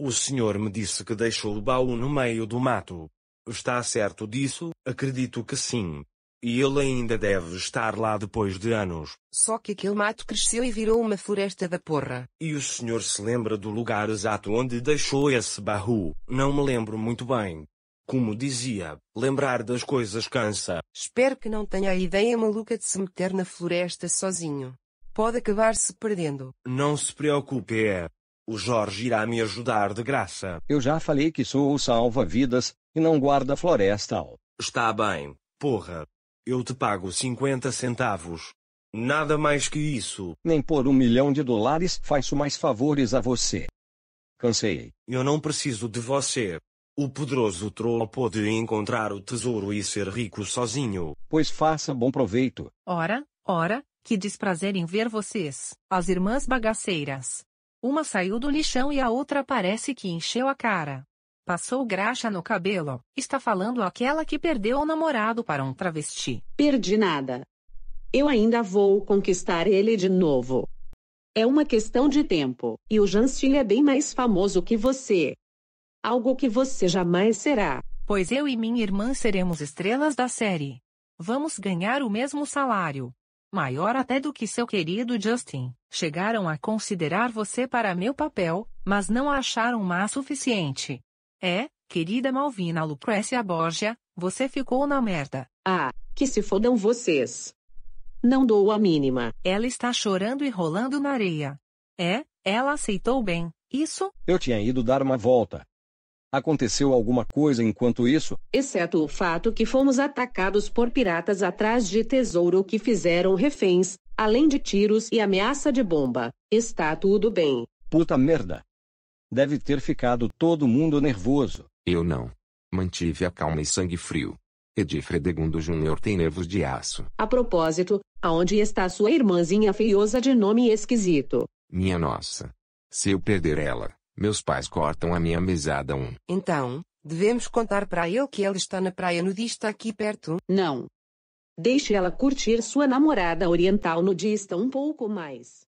O senhor me disse que deixou o baú no meio do mato. Está certo disso? Acredito que sim. E ele ainda deve estar lá depois de anos. Só que aquele mato cresceu e virou uma floresta da porra. E o senhor se lembra do lugar exato onde deixou esse barro? Não me lembro muito bem. Como dizia, lembrar das coisas cansa. Espero que não tenha a ideia maluca de se meter na floresta sozinho. Pode acabar se perdendo. Não se preocupe, é. O Jorge irá me ajudar de graça. Eu já falei que sou o salva-vidas, e não guarda florestal. Está bem, porra. Eu te pago 50 centavos. Nada mais que isso. Nem por um milhão de dólares faço mais favores a você. Cansei. Eu não preciso de você. O poderoso troll pode encontrar o tesouro e ser rico sozinho. Pois faça bom proveito. Ora, ora, que desprazer em ver vocês, as irmãs bagaceiras. Uma saiu do lixão e a outra parece que encheu a cara. Passou graxa no cabelo, está falando aquela que perdeu o namorado para um travesti. Perdi nada. Eu ainda vou conquistar ele de novo. É uma questão de tempo, e o Janstil é bem mais famoso que você. Algo que você jamais será. Pois eu e minha irmã seremos estrelas da série. Vamos ganhar o mesmo salário, maior até do que seu querido Justin, chegaram a considerar você para meu papel, mas não a acharam má suficiente. É, querida Malvina Lucrécia Borgia, você ficou na merda. Ah, que se fodam vocês. Não dou a mínima. Ela está chorando e rolando na areia. É, ela aceitou bem, isso? Eu tinha ido dar uma volta, Aconteceu alguma coisa enquanto isso? Exceto o fato que fomos atacados por piratas atrás de tesouro que fizeram reféns, além de tiros e ameaça de bomba. Está tudo bem. Puta merda. Deve ter ficado todo mundo nervoso. Eu não. Mantive a calma e sangue frio. Edi Fredegundo Júnior tem nervos de aço. A propósito, aonde está sua irmãzinha feiosa de nome esquisito? Minha nossa. Se eu perder ela, meus pais cortam a minha mesada um. Então, devemos contar para ele que ela está na praia nudista aqui perto? Não. Deixe ela curtir sua namorada oriental nudista um pouco mais.